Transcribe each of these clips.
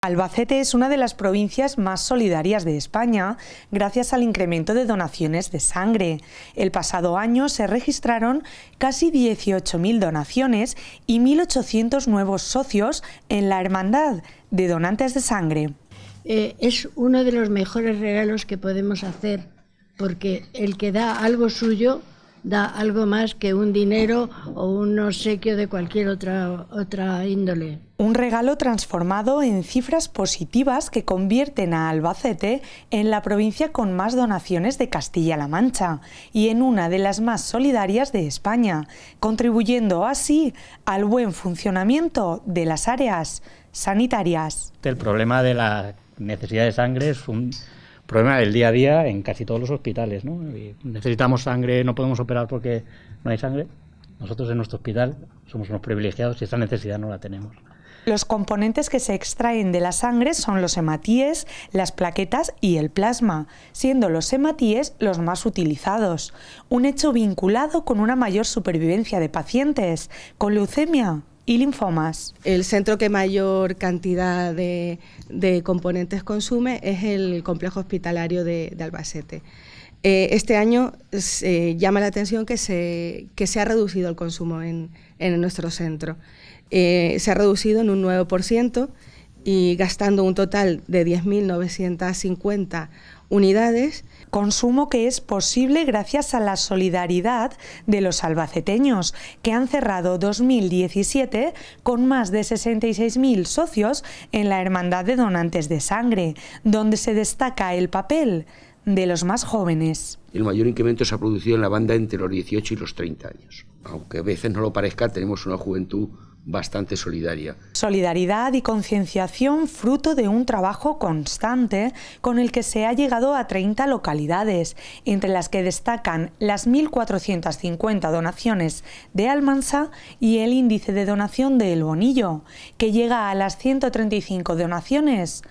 Albacete es una de las provincias más solidarias de España gracias al incremento de donaciones de sangre. El pasado año se registraron casi 18.000 donaciones y 1.800 nuevos socios en la Hermandad de Donantes de Sangre. Eh, es uno de los mejores regalos que podemos hacer porque el que da algo suyo da algo más que un dinero o un obsequio de cualquier otra, otra índole. Un regalo transformado en cifras positivas que convierten a Albacete en la provincia con más donaciones de Castilla-La Mancha y en una de las más solidarias de España, contribuyendo así al buen funcionamiento de las áreas sanitarias. El problema de la necesidad de sangre es un problema del día a día en casi todos los hospitales. ¿no? necesitamos sangre, no podemos operar porque no hay sangre. Nosotros en nuestro hospital somos unos privilegiados y esa necesidad no la tenemos. Los componentes que se extraen de la sangre son los hematíes, las plaquetas y el plasma, siendo los hematíes los más utilizados, un hecho vinculado con una mayor supervivencia de pacientes con leucemia y linfomas. El centro que mayor cantidad de, componentes consume es el complejo hospitalario de, Albacete. Eh, este año llama la atención que se, que se ha reducido el consumo en, nuestro centro. Eh, se ha reducido en un 9% y gastando un total de 10.950 unidades. Consumo que es posible gracias a la solidaridad de los albaceteños, que han cerrado 2017 con más de 66.000 socios en la Hermandad de Donantes de Sangre, donde se destaca el papel de los más jóvenes. El mayor incremento se ha producido en la banda entre los 18 y los 30 años. Aunque a veces no lo parezca, tenemos una juventud bastante solidaria. Solidaridad y concienciación fruto de un trabajo constante con el que se ha llegado a 30 localidades, entre las que destacan las 1.450 donaciones de Almansa y el índice de donación de El Bonillo, que llega a las 135 donaciones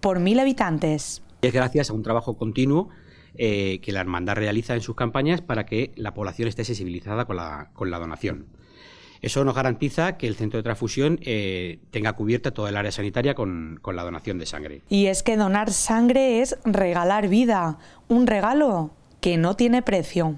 por 1.000 habitantes. Es gracias a un trabajo continuo eh, que la hermandad realiza en sus campañas para que la población esté sensibilizada con la donación. Eso nos garantiza que el centro de transfusión eh, tenga cubierta toda el área sanitaria con, la donación de sangre. Y es que donar sangre es regalar vida, un regalo que no tiene precio.